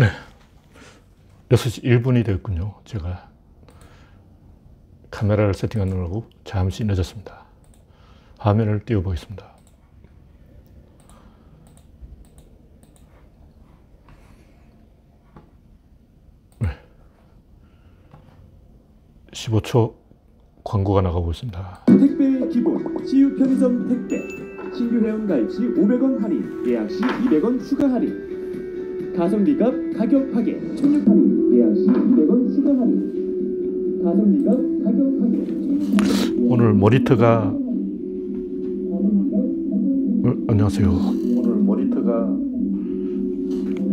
네. 6시 1분이 됐군요. 제가 카메라를 세팅하느라고 잠시 늦었습니다. 화면을 띄워보겠습니다. 네. 15초 광고가 나가고 있습니다. 택배 기본, CU 편의점 택배, 신규 회원 가입 시 500원 할인, 예약 시 200원 추가 할인. 가성비가 가격 하게 1600 할인 시 200원 추가 할인 가성비감 가격 파괴 오늘 모니터가 어, 안녕하세요 오늘 모니터가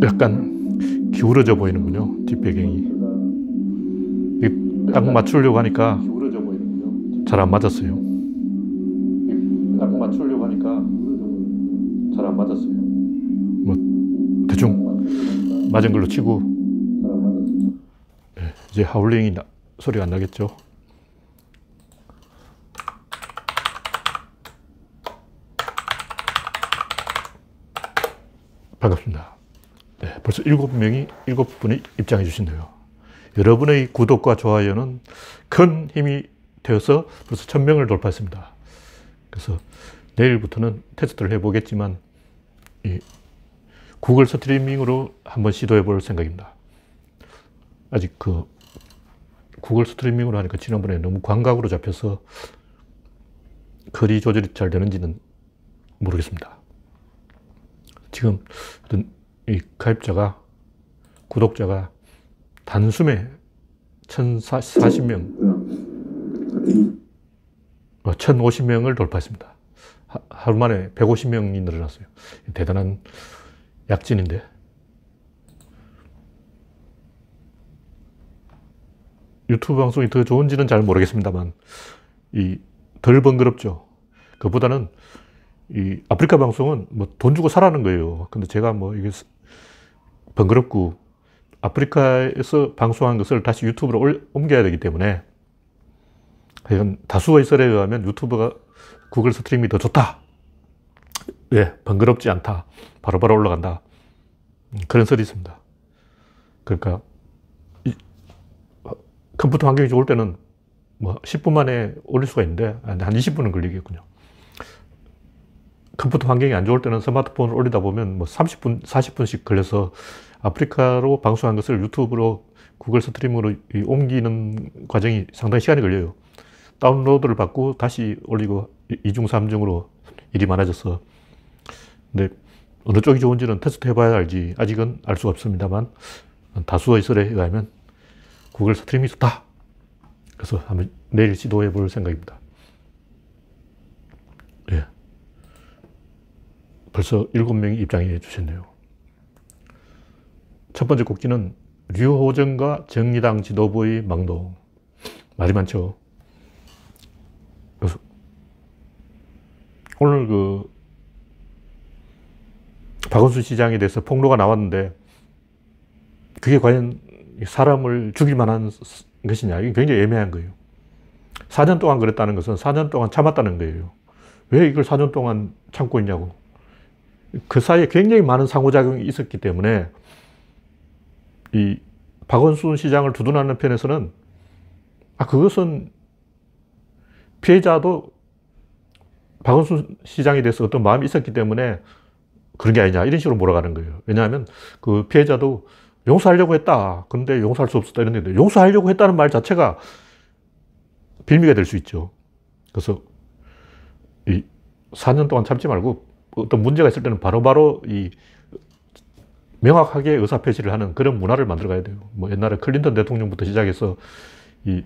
약간 기울어져 보이는군요 뒷배경이 딱 맞추려고 하니까 잘 안 맞았어요 딱 맞추려고 하니까 잘 안 맞았어요 맞은 걸로 치고 예, 이제 하울링이 나, 소리가 안 나겠죠. 반갑습니다. 네, 벌써 일곱 명이 일곱 분이 입장해 주신대요. 여러분의 구독과 좋아요는 큰 힘이 되어서 벌써 천 명을 돌파했습니다. 그래서 내일부터는 테스트를 해보겠지만 구글 스트리밍으로 한번 시도해 볼 생각입니다. 아직 그 구글 스트리밍으로 하니까 지난번에 너무 광각으로 잡혀서 거리 조절이 잘 되는지는 모르겠습니다. 지금 이 가입자가 구독자가 단숨에 1,040명, 1,050명을 어, 돌파했습니다. 하루 만에 150명이 늘어났어요. 대단한 약진인데. 유튜브 방송이 더 좋은지는 잘 모르겠습니다만, 이 덜 번거롭죠. 그보다는 이 아프리카 방송은 뭐 돈 주고 사라는 거예요. 근데 제가 뭐 이게 번거롭고 아프리카에서 방송한 것을 다시 유튜브로 올, 옮겨야 되기 때문에 하여 다수의 설에 의하면 유튜브가 구글 스트림이 더 좋다. 예, 번거롭지 않다. 바로바로 바로 올라간다. 음, 그런 설이 있습니다. 그러니까 어, 컴퓨터 환경이 좋을 때는 뭐 10분 만에 올릴 수가 있는데 아, 한 20분은 걸리겠군요. 컴퓨터 환경이 안 좋을 때는 스마트폰을 올리다 보면 뭐 30분, 40분씩 걸려서 아프리카로 방송한 것을 유튜브로 구글 스트림으로 옮기는 과정이 상당히 시간이 걸려요. 다운로드를 받고 다시 올리고 이중 3중으로 일이 많아져서 근데 어느 쪽이 좋은지는 테스트 해봐야 알지 아직은 알 수 없습니다만 다수의 설에 의하면 구글 스트림이 좋다. 그래서 한번 내일 시도해 볼 생각입니다. 예. 벌써 7명이 입장해 주셨네요. 첫 번째 곡지는 류호정과 정의당 지도부의 망동. 말이 많죠. 그래서 오늘 그 박원순 시장에 대해서 폭로가 나왔는데 그게 과연 사람을 죽일 만한 것이냐. 이게 굉장히 애매한 거예요. 4년 동안 그랬다는 것은 4년 동안 참았다는 거예요. 왜 이걸 4년 동안 참고 있냐고. 그 사이에 굉장히 많은 상호작용이 있었기 때문에 이 박원순 시장을 두둔하는 편에서는 아, 그것은 피해자도 박원순 시장에 대해서 어떤 마음이 있었기 때문에 그런 게 아니냐 이런 식으로 몰아가는 거예요. 왜냐하면 그 피해자도 용서하려고 했다. 그런데 용서할 수 없었다 이런 데 용서하려고 했다는 말 자체가 빌미가 될 수 있죠. 그래서 이 4년 동안 참지 말고 어떤 문제가 있을 때는 바로바로 바로 이 명확하게 의사표시를 하는 그런 문화를 만들어 가야 돼요. 뭐 옛날에 클린턴 대통령부터 시작해서 이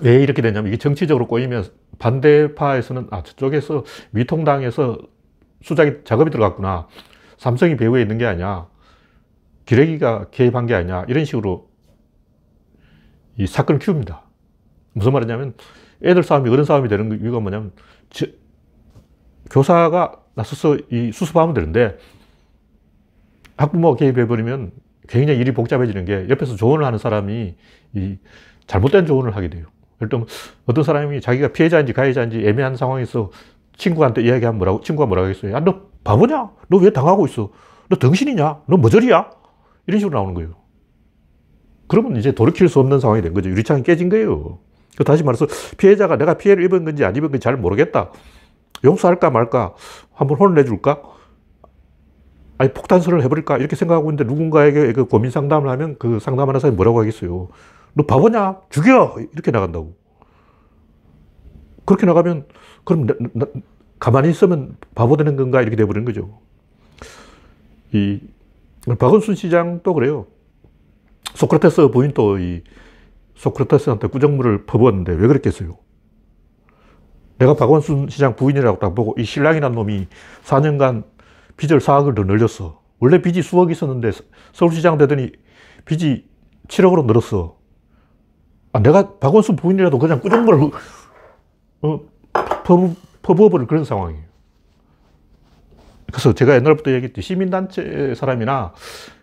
왜 이렇게 되냐면 이게 정치적으로 꼬이면 반대파에서는 아 저쪽에서 미통당에서 수작이 작업이 들어갔구나. 삼성이 배후에 있는 게 아니야. 기레기가 개입한 게 아니야. 이런 식으로 이 사건을 키웁니다. 무슨 말이냐면 애들 싸움이 어른 싸움이 되는 그 이유가 뭐냐면 저, 교사가 나서서 이 수습하면 되는데 학부모가 개입해버리면 굉장히 일이 복잡해지는 게 옆에서 조언을 하는 사람이 이 잘못된 조언을 하게 돼요. 예를 들면 어떤 사람이 자기가 피해자인지 가해자인지 애매한 상황에서 친구한테 이야기하면 뭐라고, 친구가 뭐라고 하겠어요? 야, 너 바보냐? 너 왜 당하고 있어? 너 정신이냐? 너 머저리야? 이런 식으로 나오는 거예요. 그러면 이제 돌이킬 수 없는 상황이 된 거죠. 유리창이 깨진 거예요. 그 다시 말해서 피해자가 내가 피해를 입은 건지 안 입은 건지 잘 모르겠다. 용서할까 말까? 한번 혼을 내줄까? 아니, 폭탄설을 해버릴까? 이렇게 생각하고 있는데 누군가에게 그 고민 상담을 하면 그 상담하는 사람이 뭐라고 하겠어요? 너 바보냐? 죽여! 이렇게 나간다고. 그렇게 나가면 그럼 나, 나, 가만히 있으면 바보 되는 건가 이렇게 돼버리 거죠. 이 박원순 시장도 그래요. 소크라테스 부인도 이 소크라테스한테 꾸정물을 퍼부었는데 왜 그랬겠어요? 내가 박원순 시장 부인이라고 딱 보고 이 신랑이란 놈이 4년간 빚을 4억을 더 늘렸어. 원래 빚이 수억 있었는데 서울시장 되더니 빚이 7억으로 늘었어. 아, 내가 박원순 부인이라도 그냥 꾸준걸 어, 퍼부어버린 그런 상황이에요. 그래서 제가 옛날부터 얘기했듯이 시민단체 사람이나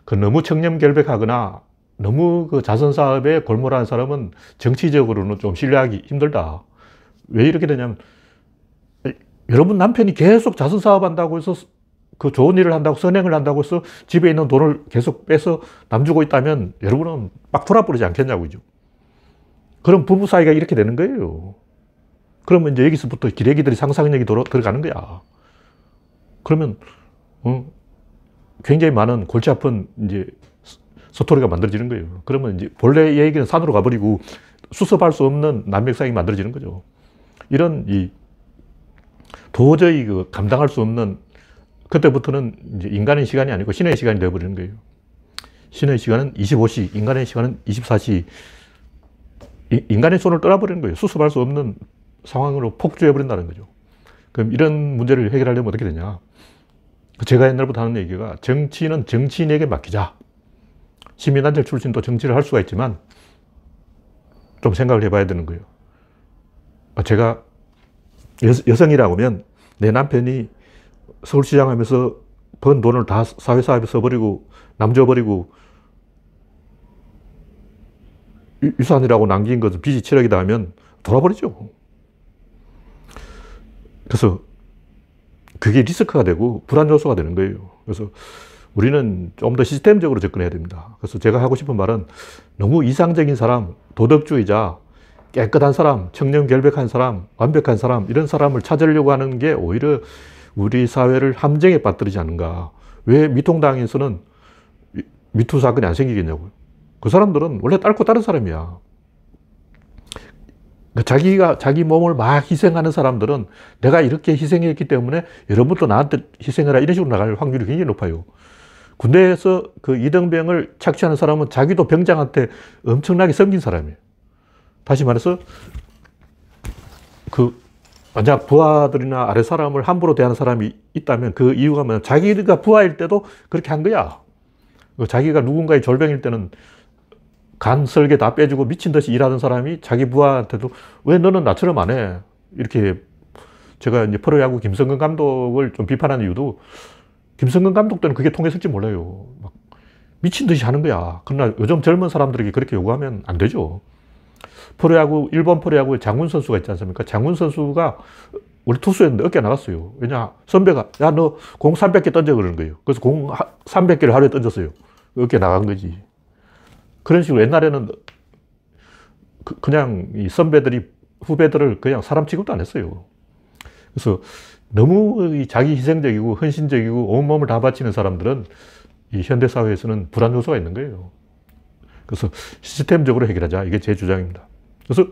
그 너무 청렴결백하거나 너무 그 자선사업에 골몰한 사람은 정치적으로는 좀 신뢰하기 힘들다. 왜 이렇게 되냐면 여러분 남편이 계속 자선사업 한다고 해서 그 좋은 일을 한다고 선행을 한다고 해서 집에 있는 돈을 계속 빼서 남주고 있다면 여러분은 막 돌아버리지 않겠냐고 죠 그럼 부부 사이가 이렇게 되는 거예요. 그러면 이제 여기서부터 기레기들이 상상력이 들어, 들어가는 거야. 그러면, 어, 굉장히 많은 골치 아픈 이제 스토리가 만들어지는 거예요. 그러면 이제 본래 얘기는 산으로 가버리고 수습할 수 없는 남맥상이 만들어지는 거죠. 이런 이 도저히 그 감당할 수 없는 그때부터는 이제 인간의 시간이 아니고 신의 시간이 되어버리는 거예요. 신의 시간은 25시, 인간의 시간은 24시. 인간의 손을 떠나버리는 거예요. 수습할 수 없는 상황으로 폭주해버린다는 거죠. 그럼 이런 문제를 해결하려면 어떻게 되냐. 제가 옛날부터 하는 얘기가 정치는 정치인에게 맡기자. 시민단체 출신도 정치를 할 수가 있지만 좀 생각을 해봐야 되는 거예요. 아, 제가 여성이라고 하면 내 남편이 서울시장 하면서 번 돈을 다 사회사업에 써버리고 남져버리고 유산이라고 남긴 것은 빚이 7억이다 하면 돌아버리죠. 그래서 그게 리스크가 되고 불안 요소가 되는 거예요. 그래서 우리는 좀 더 시스템적으로 접근해야 됩니다. 그래서 제가 하고 싶은 말은 너무 이상적인 사람, 도덕주의자, 깨끗한 사람, 청렴결백한 사람, 완벽한 사람 이런 사람을 찾으려고 하는 게 오히려 우리 사회를 함정에 빠뜨리지 않는가. 왜 미통당에서는 미투 사건이 안 생기겠냐고요. 그 사람들은 원래 딸고 다른 사람이야. 그러니까 자기가 자기 몸을 막 희생하는 사람들은 내가 이렇게 희생했기 때문에 여러분도 나한테 희생해라 이런 식으로 나갈 확률이 굉장히 높아요. 군대에서 그 이등병을 착취하는 사람은 자기도 병장한테 엄청나게 섬긴 사람이에요. 다시 말해서 그 만약 부하들이나 아래 사람을 함부로 대하는 사람이 있다면 그 이유가 뭐냐 자기가 부하일 때도 그렇게 한 거야. 자기가 누군가의 졸병일 때는 간 설계 다 빼주고 미친 듯이 일하는 사람이 자기 부하한테도 왜 너는 나처럼 안 해? 이렇게 제가 이제 프로야구 김성근 감독을 좀 비판한 이유도 김성근 감독 때는 그게 통했을지 몰라요. 막 미친 듯이 하는 거야. 그러나 요즘 젊은 사람들에게 그렇게 요구하면 안 되죠. 프로야구, 일본 프로야구의 장훈 선수가 있지 않습니까? 장훈 선수가 우리 투수였는데 어깨 나갔어요. 왜냐, 선배가, 야, 너 공 300개 던져 그러는 거예요. 그래서 공 300개를 하루에 던졌어요. 어깨 나간 거지. 그런 식으로 옛날에는 그, 그냥 이 선배들이 후배들을 그냥 사람 취급도 안 했어요. 그래서 너무 자기 희생적이고 헌신적이고 온몸을 다 바치는 사람들은 이 현대사회에서는 불안 요소가 있는 거예요. 그래서 시스템적으로 해결하자. 이게 제 주장입니다. 그래서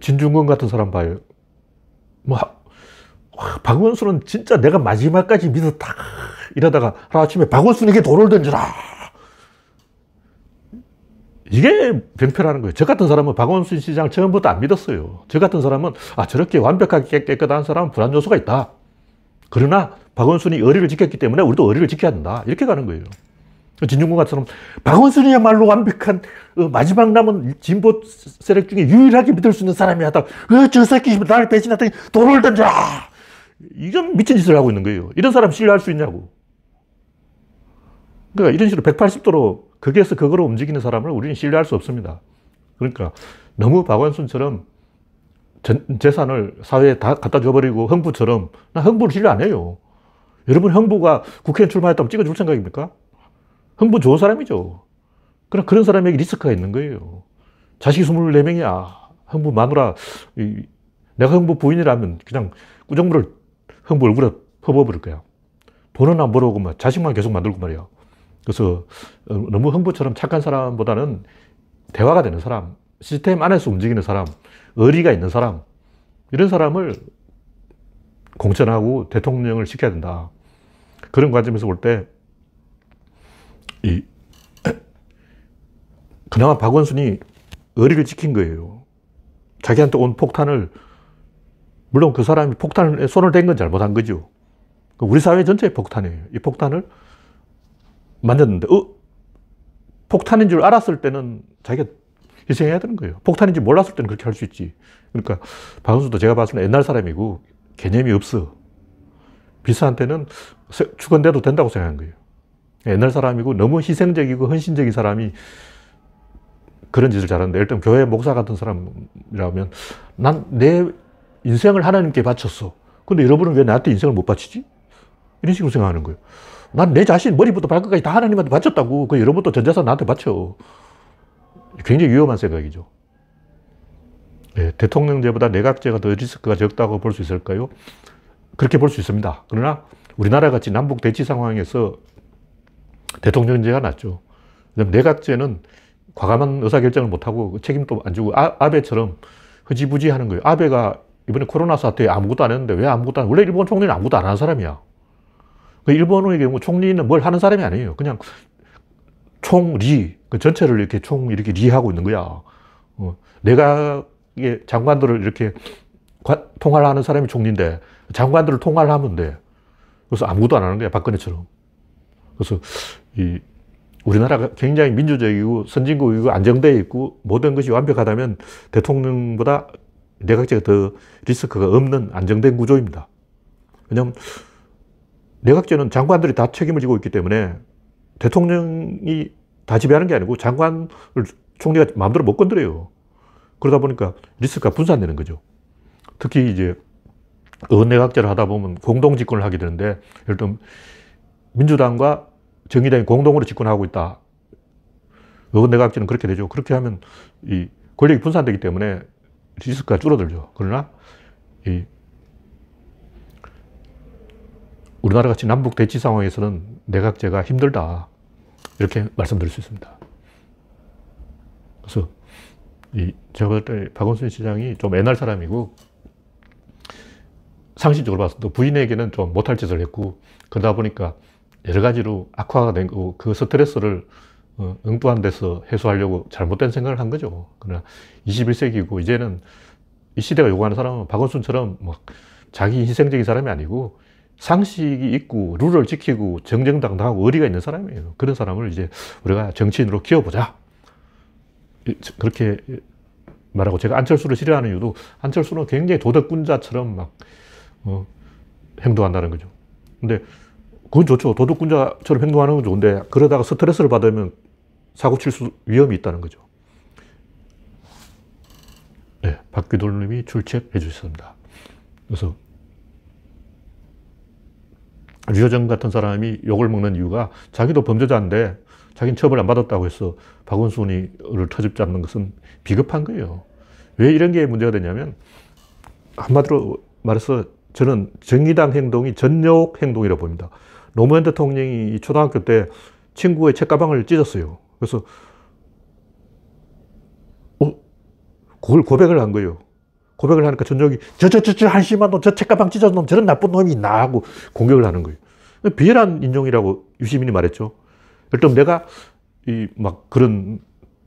진중권 같은 사람 봐요. 뭐, 박원순은 진짜 내가 마지막까지 믿었다. 이러다가 하루아침에 박원순에게 돌을 던져라. 이게 병표라는 거예요. 저 같은 사람은 박원순 시장 처음부터 안 믿었어요. 저 같은 사람은 아 저렇게 완벽하게 깨끗한 사람은 불안 요소가 있다. 그러나 박원순이 의리를 지켰기 때문에 우리도 의리를 지켜야 된다. 이렇게 가는 거예요. 진중권 같은 사람 박원순이야말로 완벽한 어, 마지막 남은 진보 세력 중에 유일하게 믿을 수 있는 사람이 하다. 어, 저 새끼 나를 배신하더니 돌을 던져 이런 미친 짓을 하고 있는 거예요. 이런 사람 신뢰할 수 있냐고. 그러니까 이런 식으로 180도로 거기에서 그거로 움직이는 사람을 우리는 신뢰할 수 없습니다. 그러니까 너무 박완순처럼 전, 재산을 사회에 다 갖다 줘버리고 흥부처럼 나 흥부를 신뢰 안 해요. 여러분 흥부가 국회에 출마했다면 찍어줄 생각입니까? 흥부 좋은 사람이죠. 그럼 그런 사람에게 리스크가 있는 거예요. 자식이 24명이야. 흥부 마누라, 이, 내가 흥부 부인이라면 그냥 꾸정물를 흥부 얼굴에 퍼부어버릴 거야. 돈은 안 벌어오고 막 자식만 계속 만들고 말이야. 그래서 어, 너무 흥부처럼 착한 사람보다는 대화가 되는 사람, 시스템 안에서 움직이는 사람, 의리가 있는 사람, 이런 사람을 공천하고 대통령을 시켜야 된다. 그런 관점에서 볼 때, 이, 그나마 박원순이 의리를 지킨 거예요. 자기한테 온 폭탄을, 물론 그 사람이 폭탄에 손을 댄 건 잘못한 거죠. 그 우리 사회 전체의 폭탄이에요. 이 폭탄을 만졌는데 어? 폭탄인 줄 알았을 때는 자기가 희생해야 되는 거예요. 폭탄인지 몰랐을 때는 그렇게 할 수 있지. 그러니까 박은수도 제가 봤을 때 옛날 사람이고 개념이 없어. 비서한테는 죽은데도 된다고 생각한 거예요. 옛날 사람이고 너무 희생적이고 헌신적인 사람이 그런 짓을 잘하는데 일단 교회 목사 같은 사람이라면 난 내 인생을 하나님께 바쳤어. 근데 여러분은 왜 나한테 인생을 못 바치지? 이런 식으로 생각하는 거예요. 난내 자신 머리부터 발끝까지 다 하나님한테 바쳤다고. 그 여러분도 전재산 나한테 바쳐. 굉장히 위험한 생각이죠. 네, 대통령제보다 내각제가 더 리스크가 적다고 볼 수 있을까요? 그렇게 볼 수 있습니다. 그러나 우리나라 같이 남북 대치 상황에서 대통령제가 낫죠. 내각제는 과감한 의사결정을 못하고 그 책임도 안주고 아, 베처럼 흐지부지 하는 거예요. 아베가 이번에 코로나 사태에 아무것도 안 했는데 왜 아무것도 안, 원래 일본 총리는 아무것도 안한 사람이야. 그 일본의 경우 총리는 뭘 하는 사람이 아니에요. 그냥 총리, 그 전체를 이렇게 총 이렇게 리하고 있는 거야. 어, 내가 장관들을 이렇게 관, 통화를 하는 사람이 총리인데 장관들을 통화를 하면 돼. 그래서 아무것도 안 하는 거야, 박근혜처럼. 그래서 이 우리나라가 굉장히 민주적이고 선진국이고 안정되어 있고 모든 것이 완벽하다면 대통령보다 내각제가 더 리스크가 없는 안정된 구조입니다. 왜냐하면 내각제는 장관들이 다 책임을 지고 있기 때문에 대통령이 다 지배하는 게 아니고 장관을 총리가 마음대로 못 건드려요. 그러다 보니까 리스크가 분산되는 거죠. 특히 이제 의원내각제를 하다 보면 공동 집권을 하게 되는데 예를 들면 민주당과 정의당이 공동으로 집권하고 있다. 의원내각제는 그렇게 되죠. 그렇게 하면 이 권력이 분산되기 때문에 리스크가 줄어들죠. 그러나 이 우리나라 같이 남북 대치 상황에서는 내각제가 힘들다. 이렇게 말씀드릴 수 있습니다. 그래서 이 제가 박원순 시장이 좀 옛날 사람이고 상식적으로 봤을 때 부인에게는 좀 못할 짓을 했고 그러다 보니까 여러 가지로 악화가 된 거고 그 스트레스를 엉뚱한 어, 데서 해소하려고 잘못된 생각을 한 거죠. 그러나 21세기고 이제는 이 시대가 요구하는 사람은 박원순처럼 막 자기 희생적인 사람이 아니고 상식이 있고 룰을 지키고 정정당당하고 의리가 있는 사람이에요. 그런 사람을 이제 우리가 정치인으로 키워보자. 그렇게 말하고 제가 안철수를 싫어하는 이유도 안철수는 굉장히 도덕군자처럼 막 어, 행동한다는 거죠. 근데 그건 좋죠. 도덕군자처럼 행동하는 건 좋은데 그러다가 스트레스를 받으면 사고 칠수 위험이 있다는 거죠. 네, 박귀돌님이 출첵해 주셨습니다. 그래서 류여정 같은 사람이 욕을 먹는 이유가 자기도 범죄자인데 자기는 처벌 안 받았다고 해서 박원순이를 터집 잡는 것은 비겁한 거예요. 왜 이런 게 문제가 되냐면 한마디로 말해서 저는 정의당 행동이 전역 행동이라고 봅니다. 노무현 대통령이 초등학교 때 친구의 책가방을 찢었어요. 그래서 어? 그걸 고백을 한 거예요. 고백을 하니까 전적이 저 저저저 한심한 놈, 저 책가방 찢어진 놈, 저런 나쁜 놈이 있나 하고 공격을 하는 거예요. 비열한 인종이라고 유시민이 말했죠. 일단 내가 이 막 그런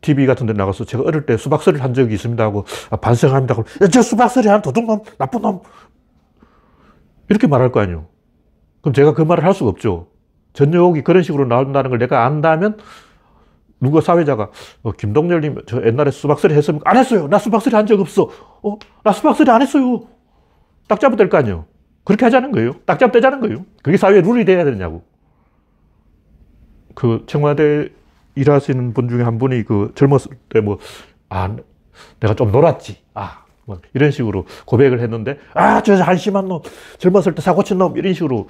TV 같은 데 나가서 제가 어릴 때수박설을한 적이 있습니다 하고 아, 반성합니다. 그럼 저수박설이한 도둑놈, 나쁜 놈 이렇게 말할 거 아니에요. 그럼 제가 그 말을 할 수가 없죠. 전역이 그런 식으로 나온다는 걸 내가 안다면 누가 사회자가 어, 김동열님 저 옛날에 수박서리 했습니까? 안 했어요. 나 수박서리 한적 없어. 어, 나 수박서리 안 했어요. 딱 잡으면 될거 아니에요. 그렇게 하자는 거예요. 딱 잡대자는 거예요. 그게 사회 의 룰이 돼야 되냐고. 그 청와대 일하시는 분 중에 한 분이 그 젊었을 때 뭐, 아, 내가 좀 놀았지. 아, 뭐 이런 식으로 고백을 했는데, 아, 저 한심한 놈, 젊었을 때 사고친 놈, 이런 식으로,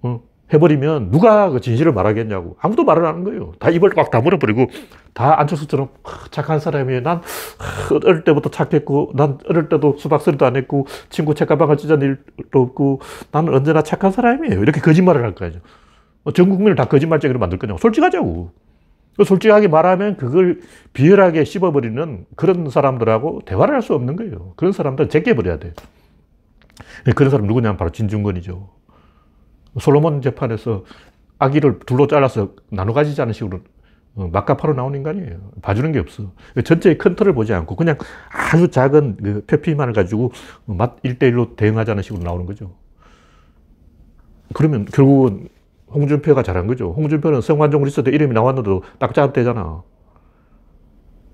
어, 해버리면 누가 그 진실을 말하겠냐고. 아무도 말을 안 하는 거예요. 다 입을 꽉 다물어버리고 다 안철수처럼 착한 사람이 난 어릴 때부터 착했고 난 어릴 때도 수박소리도 안 했고 친구 책가방을 찢은 일도 없고 나는 언제나 착한 사람이에요. 이렇게 거짓말을 할 거예요. 뭐 전 국민을 다 거짓말쟁이로 만들 거냐고. 솔직하자고. 그 솔직하게 말하면 그걸 비열하게 씹어버리는 그런 사람들하고 대화를 할 수 없는 거예요. 그런 사람들 제껴버려야 돼요. 그런 사람 누구냐면 바로 진중권이죠. 솔로몬 재판에서 아기를 둘로 잘라서 나눠 가지자는 식으로 어, 막가파로 나온 인간이에요. 봐주는 게 없어. 전체의 큰 틀을 보지 않고 그냥 아주 작은 그 표피만을 가지고 맛일대일로 대응하자는 식으로 나오는 거죠. 그러면 결국은 홍준표가 잘한 거죠. 홍준표는 성완종 리스트 이름이 나왔는데도 딱 잡대잖아.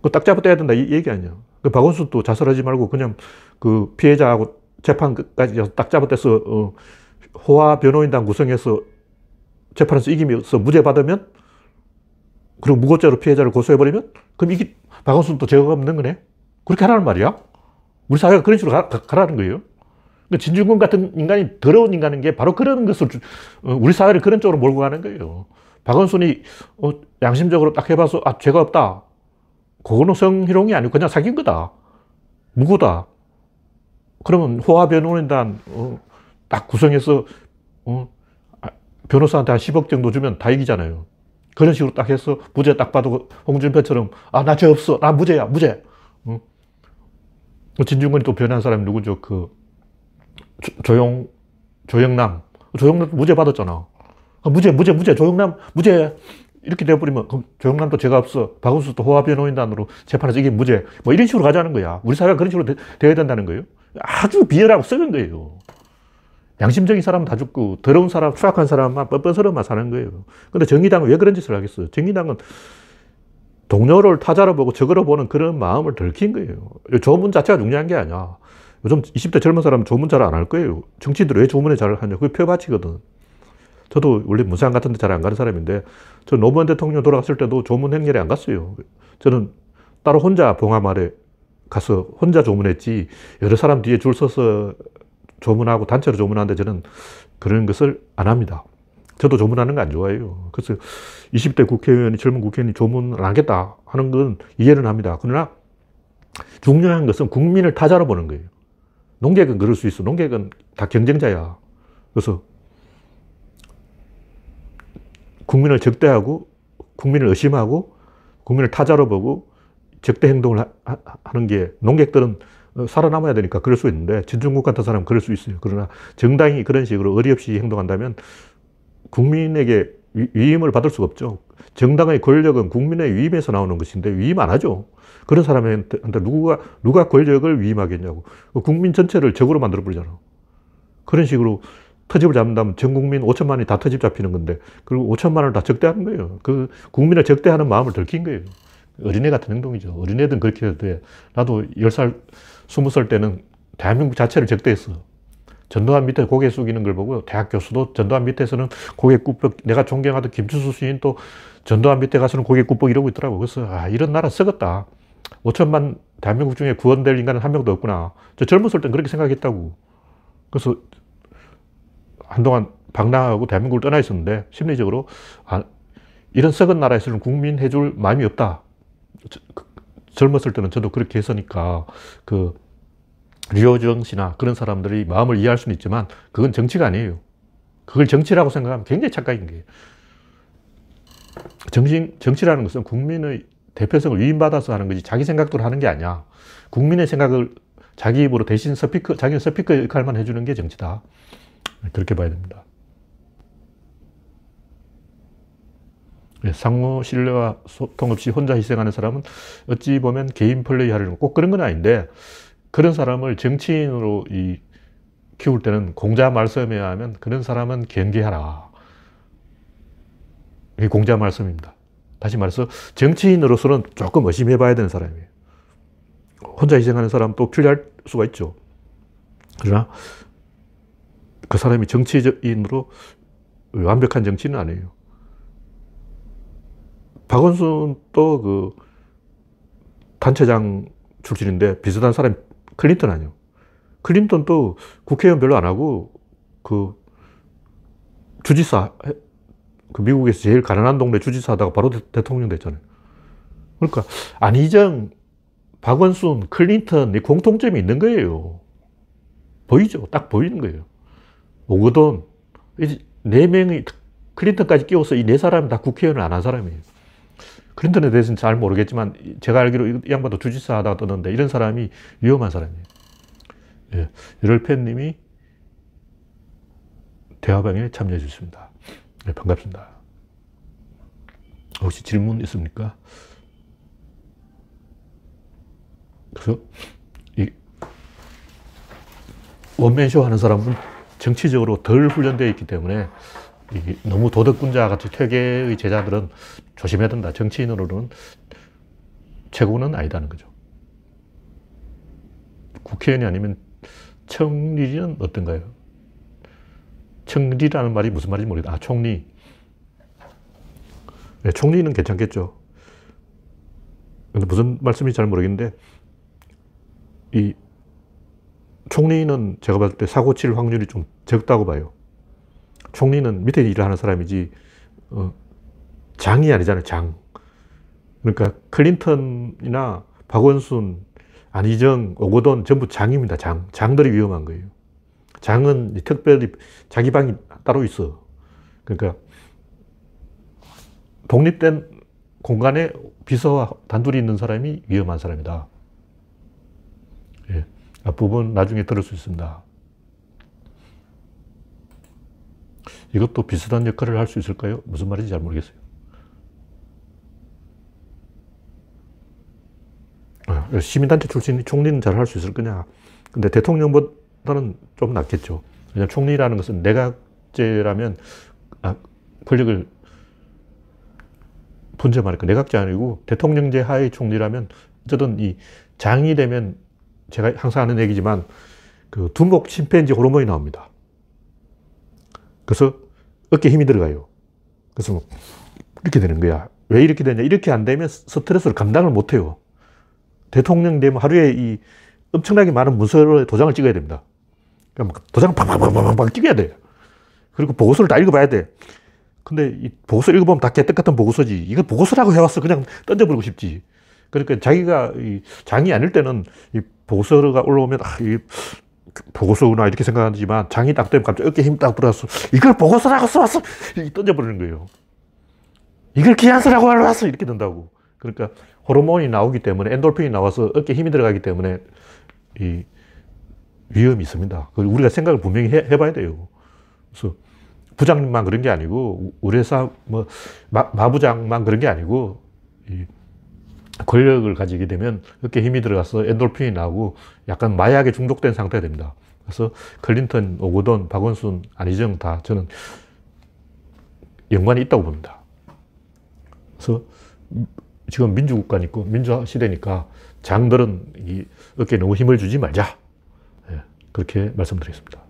그 딱 잡아떼야 된다 이 얘기 아니야. 그 박원순도 자살하지 말고 그냥 그 피해자하고 재판까지 딱 잡아떼서 어 호화 변호인단 구성해서 재판에서 이기면서 무죄받으면 그리고 무고죄로 피해자를 고소해버리면 그럼 이게 박원순또제거가 없는 거네. 그렇게 하라는 말이야. 우리 사회가 그런 식으로 가, 가 라는 거예요. 그러니까 진중권 같은 인간이 더러운 인간인 게 바로 그런 것을 어, 우리 사회를 그런 쪽으로 몰고 가는 거예요. 박원순이 어, 양심적으로 딱 해봐서 아 죄가 없다. 그거는 성희롱이 아니고 그냥 사귄 거다. 무고다. 그러면 호화변호인단 어, 딱 구성해서 어? 아, 변호사한테 한 10억 정도 주면 다 이기잖아요. 그런 식으로 딱 해서 무죄 딱 봐도 그 홍준표처럼 아 나 죄 없어 나 무죄야 무죄. 어? 뭐 진중권이 또 변한 사람이 누구죠? 그 조, 용 조영남 조영남 무죄 받았잖아. 아, 무죄 무죄 무죄 조영남 무죄 이렇게 돼버리면 그럼 조영남도 죄가 없어 박은수도 호화 변호인단으로 재판에서 이게 무죄 뭐 이런 식으로 가자는 거야. 우리 사회가 그런 식으로 되, 어야 된다는 거예요. 아주 비열하고 썩은 거예요. 양심적인 사람은 다 죽고 더러운 사람, 추악한 사람만 뻔뻔스러움만 사는 거예요. 근데 정의당은 왜 그런 짓을 하겠어요? 정의당은 동료를 타자로 보고 적으로 보는 그런 마음을 들킨 거예요. 조문 자체가 중요한 게 아니야. 요즘 20대 젊은 사람은 조문 잘 안 할 거예요. 정치인들 왜조문에잘 하냐. 그게 표바치거든 저도 원래 문상 같은 데 잘 안 가는 사람인데 저 노무현 대통령 돌아갔을 때도 조문 행렬에 안 갔어요. 저는 따로 혼자 봉함 아에 가서 혼자 조문했지 여러 사람 뒤에 줄 서서 조문하고 단체로 조문하는데 저는 그런 것을 안 합니다. 저도 조문하는 거 안 좋아해요. 그래서 20대 국회의원이, 젊은 국회의원이 조문을 하겠다 하는 건 이해는 합니다. 그러나 중요한 것은 국민을 타자로 보는 거예요. 농객은 그럴 수 있어. 농객은 다 경쟁자야. 그래서 국민을 적대하고 국민을 의심하고 국민을 타자로 보고 적대 행동을 하, 하, 하는 게 농객들은 살아남아야 되니까 그럴 수 있는데 진중국 같은 사람은 그럴 수 있어요. 그러나 정당이 그런 식으로 어리없이 행동한다면 국민에게 위임을 받을 수가 없죠. 정당의 권력은 국민의 위임에서 나오는 것인데 위임 안 하죠. 그런 사람한테 누가 누가 권력을 위임하겠냐고. 그 국민 전체를 적으로 만들어 버리잖아. 그런 식으로 터집을 잡는다면 전 국민 5천만이 다 터집 잡히는 건데 그리고 5천만을 다 적대하는 거예요. 그 국민을 적대하는 마음을 들킨 거예요. 어린애 같은 행동이죠. 어린애든 그렇게 해도 돼. 나도 10살, 20살 때는 대한민국 자체를 적대했어. 전두환 밑에 고개 숙이는 걸 보고 대학 교수도 전두환 밑에서는 고개 굽뻑 내가 존경하던 김춘수 시인 또 전두환 밑에 가서는 고개 굽뻑 이러고 있더라고 그래서 아 이런 나라 썩었다 5천만 대한민국 중에 구원될 인간은 한 명도 없구나 저 젊었을 땐 그렇게 생각했다고 그래서 한동안 방랑하고 대한민국을 떠나 있었는데 심리적으로 아 이런 썩은 나라에서는 국민 해줄 마음이 없다 그, 젊었을 때는 저도 그렇게 했으니까 그 류호정 씨나 그런 사람들이 마음을 이해할 수는 있지만 그건 정치가 아니에요. 그걸 정치라고 생각하면 굉장히 착각인 게 정신, 정치라는 것은 국민의 대표성을 위임받아서 하는 거지 자기 생각대로 하는 게 아니야. 국민의 생각을 자기 입으로 대신 서피크, 자기는 서피크 역할만 해주는 게 정치다. 그렇게 봐야 됩니다. 예, 상호 신뢰와 소통 없이 혼자 희생하는 사람은 어찌 보면 개인 플레이 하려는 꼭 그런 건 아닌데 그런 사람을 정치인으로 이 키울 때는 공자 말씀에 하면 그런 사람은 경계하라. 이게 공자 말씀입니다. 다시 말해서 정치인으로서는 조금 의심해 봐야 되는 사람이에요. 혼자 희생하는 사람도 필요할 수가 있죠. 그러나 그 사람이 정치인으로 완벽한 정치는 아니에요. 박원순 또그 단체장 출신인데 비슷한 사람이 클린턴 아니요. 클린턴 또 국회의원 별로 안 하고 그 주지사 그 미국에서 제일 가난한 동네 주지사 하다가 바로 대, 통령 됐잖아요. 그러니까 안희정, 박원순, 클린턴이 공통점이 있는 거예요. 보이죠? 딱 보이는 거예요. 오거돈 네 명이 클린턴까지 끼워서 이 네 사람이 다 국회의원을 안 한 사람이에요. 클린턴에 대해서는 잘 모르겠지만 제가 알기로 이 양반도 주짓사 하다가 떴는데 이런 사람이 위험한 사람이에요. 예. 열팬님이 대화방에 참여해 주셨습니다. 네, 반갑습니다. 혹시 질문 있습니까? 그래서 이 원맨쇼 하는 사람은 정치적으로 덜 훈련되어 있기 때문에 너무 도덕군자 같은 퇴계의 제자들은 조심해야 된다. 정치인으로는 최고는 아니다는 거죠. 국회의원이 아니면 청리는 어떤가요? 청리라는 말이 무슨 말인지 모르겠다. 아, 총리. 네, 총리는 괜찮겠죠. 근데 무슨 말씀인지 잘 모르겠는데, 이 총리는 제가 봤을 때 사고 칠 확률이 좀 적다고 봐요. 총리는 밑에 일을 하는 사람이지 어, 장이 아니잖아요. 장. 그러니까 클린턴이나 박원순, 안희정, 오거돈 전부 장입니다. 장. 장들이 위험한 거예요. 장은 특별히 자기 방이 따로 있어. 그러니까 독립된 공간에 비서와 단둘이 있는 사람이 위험한 사람이다. 예. 앞부분 나중에 들을 수 있습니다. 이것도 비슷한 역할을 할 수 있을까요? 무슨 말인지 잘 모르겠어요. 어, 시민단체 출신이 총리는 잘 할 수 있을 거냐? 근데 대통령보다는 좀 낫겠죠. 왜냐 총리라는 것은 내각제라면 아, 권력을 분점하니까 내각제 아니고 대통령제 하의 총리라면 어쨌든 이 장이 되면 제가 항상 하는 얘기지만 그 두목 침팬지 호르몬이 나옵니다. 그래서 어깨에 힘이 들어가요. 그래서 뭐 이렇게 되는 거야. 왜 이렇게 되냐. 이렇게 안 되면 스트레스를 감당을 못 해요. 대통령 되면 하루에 이 엄청나게 많은 문서를 도장을 찍어야 됩니다. 그러니까 도장을 팍팍팍팍팍 찍어야 돼. 그리고 보고서를 다 읽어봐야 돼. 근데 이 보고서 읽어보면 다 개떡 같은 보고서지. 이거 보고서라고 해왔어. 그냥 던져버리고 싶지. 그러니까 자기가 이 장이 아닐 때는 이 보고서가 올라오면 아, 이그 보고서구나 이렇게 생각하지만 장이 딱 되면 갑자기 어깨 힘 딱 불어서 이걸 보고서라고 써왔어 던져버리는 거예요. 이걸 기한서라고 하러 았어 이렇게 된다고. 그러니까 호르몬이 나오기 때문에 엔돌핀이 나와서 어깨 힘이 들어가기 때문에 이 위험이 있습니다. 그걸 우리가 생각을 분명히 해, 봐야 돼요. 그래서 부장님만 그런 게 아니고 우리 회사 뭐 마, 부장만 그런 게 아니고 이 권력을 가지게 되면 이렇게 힘이 들어가서 엔돌핀이 나고 약간 마약에 중독된 상태가 됩니다. 그래서 클린턴, 오거돈, 박원순, 안희정 다 저는 연관이 있다고 봅니다. 그래서 지금 민주국가니까 민주 시대니까 장들은 이 어깨에 너무 힘을 주지 말자. 예, 그렇게 말씀드리겠습니다.